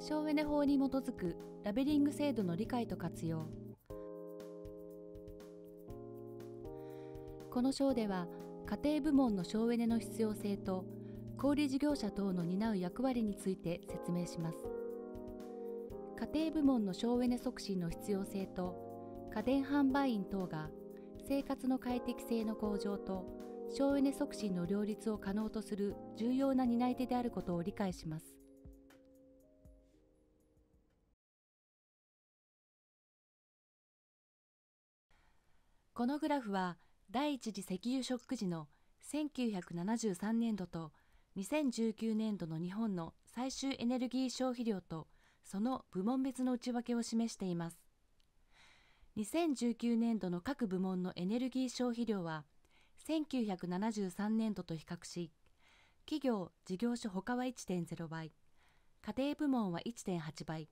省エネ法に基づくラベリング制度の理解と活用この章では家庭部門の省エネの必要性と小売事業者等の担う役割について説明します家庭部門の省エネ促進の必要性と家電販売員等が生活の快適性の向上と省エネ促進の両立を可能とする重要な担い手であることを理解しますこのグラフは第一次石油ショック時の1973年度と2019年度の日本の最終エネルギー消費量とその部門別の内訳を示しています。2019年度の各部門のエネルギー消費量は1973年度と比較し、企業・事業所他は1.0倍、家庭部門は1.8倍、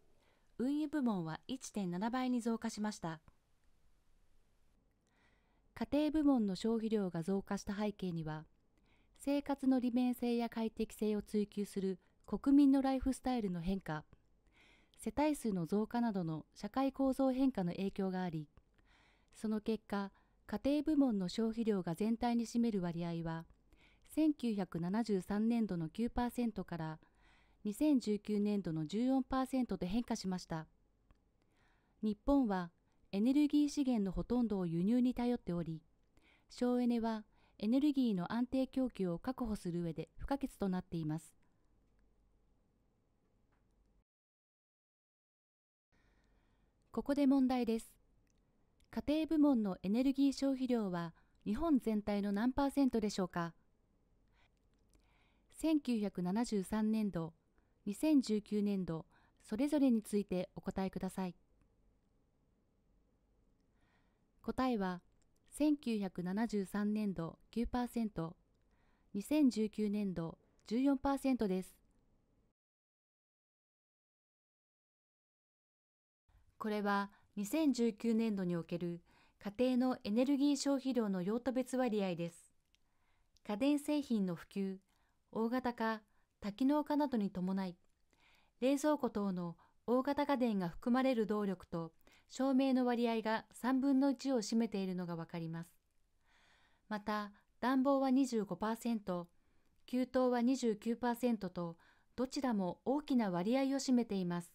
運輸部門は1.7倍に増加しました。家庭部門の消費量が増加した背景には、生活の利便性や快適性を追求する国民のライフスタイルの変化、世帯数の増加などの社会構造変化の影響があり、その結果、家庭部門の消費量が全体に占める割合は、1973年度の9%から2019年度の14%で変化しました。日本はエネルギー資源のほとんどを輸入に頼っており、省エネはエネルギーの安定供給を確保する上で不可欠となっています。ここで問題です。家庭部門のエネルギー消費量は日本全体の何パーセントでしょうか1973年度、2019年度、それぞれについてお答えください。答えは1973年度 9%2019 年度14%ですこれは2019年度における家庭のエネルギー消費量の用途別割合です。家電製品の普及、大型化、多機能化などに伴い、冷蔵庫等の大型家電が含まれる動力と照明の割合が3分の1を占めているのがわかります。また、暖房は25%、給湯は29%と、どちらも大きな割合を占めています。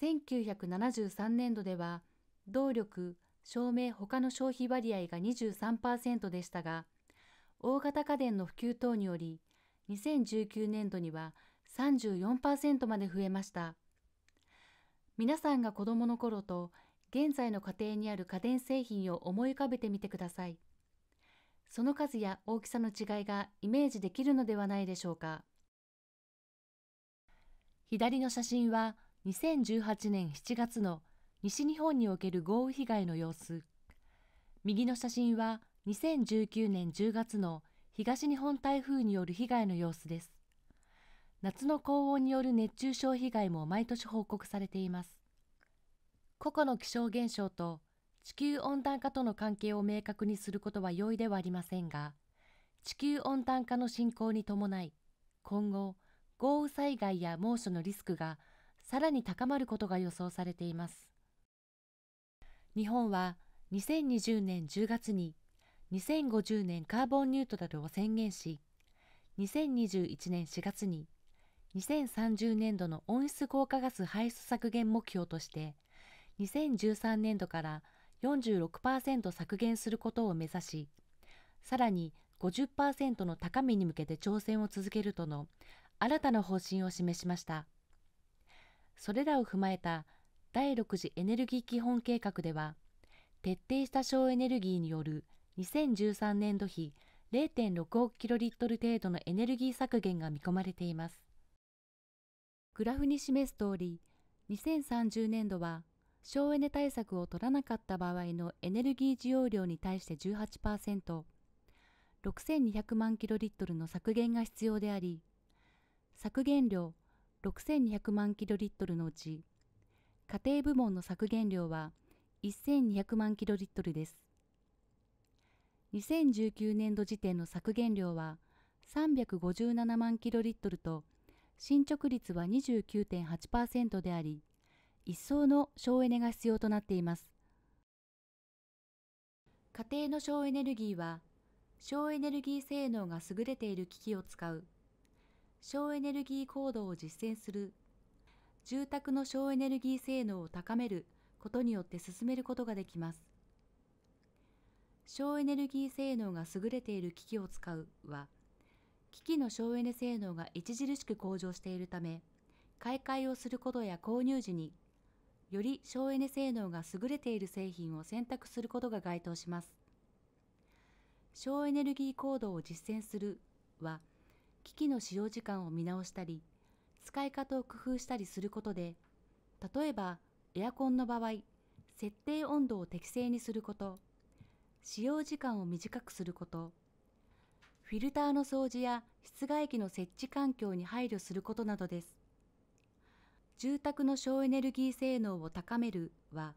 1973年度では、動力、照明他の消費割合が23%でしたが、大型家電の普及等により、2019年度には34%まで増えました。皆さんが子供の頃と現在の家庭にある家電製品を思い浮かべてみてください。その数や大きさの違いがイメージできるのではないでしょうか。左の写真は2018年7月の西日本における豪雨被害の様子。右の写真は2019年10月の東日本台風による被害の様子です。夏の高温による熱中症被害も毎年報告されています。個々の気象現象と地球温暖化との関係を明確にすることは容易ではありませんが、地球温暖化の進行に伴い、今後、豪雨災害や猛暑のリスクがさらに高まることが予想されています。日本は2020年10月に2050年カーボンニュートラルを宣言し、2021年4月に2030年度の温室効果ガス排出削減目標として、2013年度から46%削減することを目指し、さらに50%の高みに向けて挑戦を続けるとの新たな方針を示しました。それらを踏まえた第6次エネルギー基本計画では、徹底した省エネルギーによる2013年度比0.6億キロリットル程度のエネルギー削減が見込まれています。グラフに示す通り、2030年度は省エネ対策を取らなかった場合のエネルギー需要量に対して18%、6200万キロリットルの削減が必要であり、削減量6200万キロリットルのうち、家庭部門の削減量は1200万キロリットルです。2019年度時点の削減量は357万キロリットルと進捗率は29.8%であり、一層の省エネが必要となっています。家庭の省エネルギーは、省エネルギー性能が優れている機器を使う、省エネルギー行動を実践する、住宅の省エネルギー性能を高めることによって進めることができます。省エネルギー性能が優れている機器を使うは、機器の省エネ性能が著しく向上しているため、買い替えをすることや購入時に、より省エネ性能が優れている製品を選択することが該当します。省エネルギー行動を実践するは、機器の使用時間を見直したり、使い方を工夫したりすることで、例えばエアコンの場合、設定温度を適正にすること、使用時間を短くすること、フィルターの掃除や室外機の設置環境に配慮することなどです。住宅の省エネルギー性能を高めるは、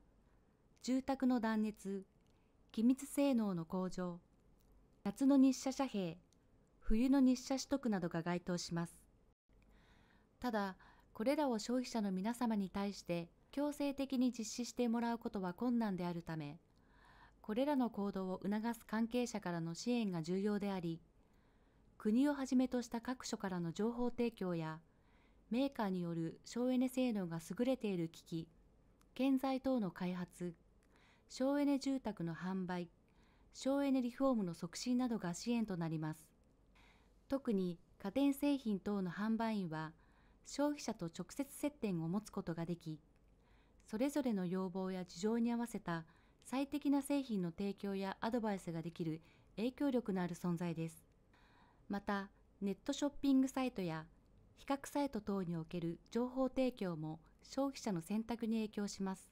住宅の断熱、気密性能の向上、夏の日射遮蔽、冬の日射取得などが該当します。ただ、これらを消費者の皆様に対して強制的に実施してもらうことは困難であるため、これらの行動を促す関係者からの支援が重要であり、国をはじめとした各所からの情報提供や、メーカーによる省エネ性能が優れている機器、建材等の開発、省エネ住宅の販売、省エネリフォームの促進などが支援となります。特に家電製品等の販売員は、消費者と直接接点を持つことができ、それぞれの要望や事情に合わせた最適な製品の提供やアドバイスができる影響力のある存在です。また、ネットショッピングサイトや比較サイト等における情報提供も消費者の選択に影響します。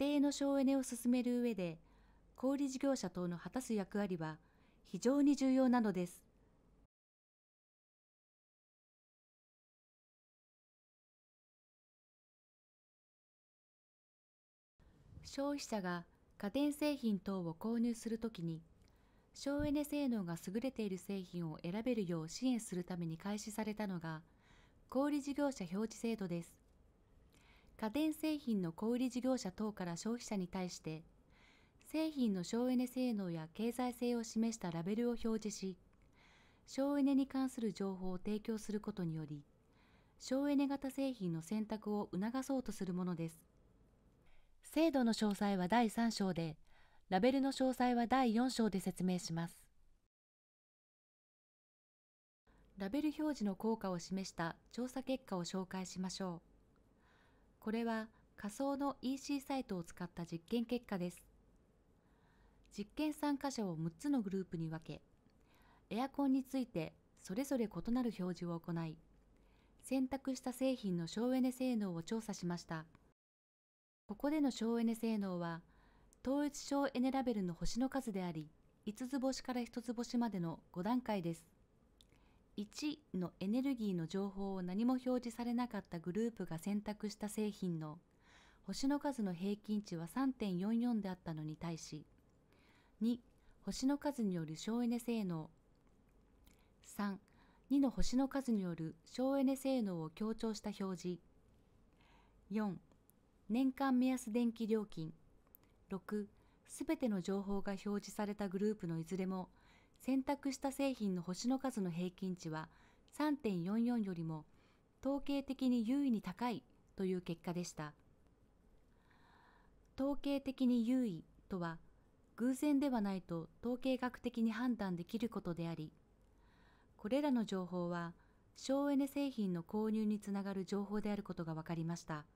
家庭の省エネを進める上で、小売事業者等の果たす役割は非常に重要なのです。消費者が家電製品等を購入するときに省エネ性能が優れている製品を選べるよう支援するために開始されたのが、小売事業者表示制度です。家電製品の小売事業者等から消費者に対して、製品の省エネ性能や経済性を示したラベルを表示し、省エネに関する情報を提供することにより、省エネ型製品の選択を促そうとするものです。制度の詳細は第3章で、ラベルの詳細は第4章で説明します。ラベル表示の効果を示した調査結果を紹介しましょう。これは仮想の EC サイトを使った実験結果です。実験参加者を6つのグループに分け、エアコンについてそれぞれ異なる表示を行い、選択した製品の省エネ性能を調査しました。ここでの省エネ性能は、統一省エネラベルの星の数であり、5つ星から1つ星までの5段階です。1のエネルギーの情報を何も表示されなかったグループが選択した製品の星の数の平均値は3.44であったのに対し、2、星の数による省エネ性能、3、2の星の数による省エネ性能を強調した表示、4、年間目安電気料金、6すべての情報が表示されたグループのいずれも選択した製品の星の数の平均値は3.44よりも統計的に優位に高いという結果でした。統計的に優位とは偶然ではないと統計学的に判断できることであり、これらの情報は省エネ製品の購入につながる情報であることが分かりました。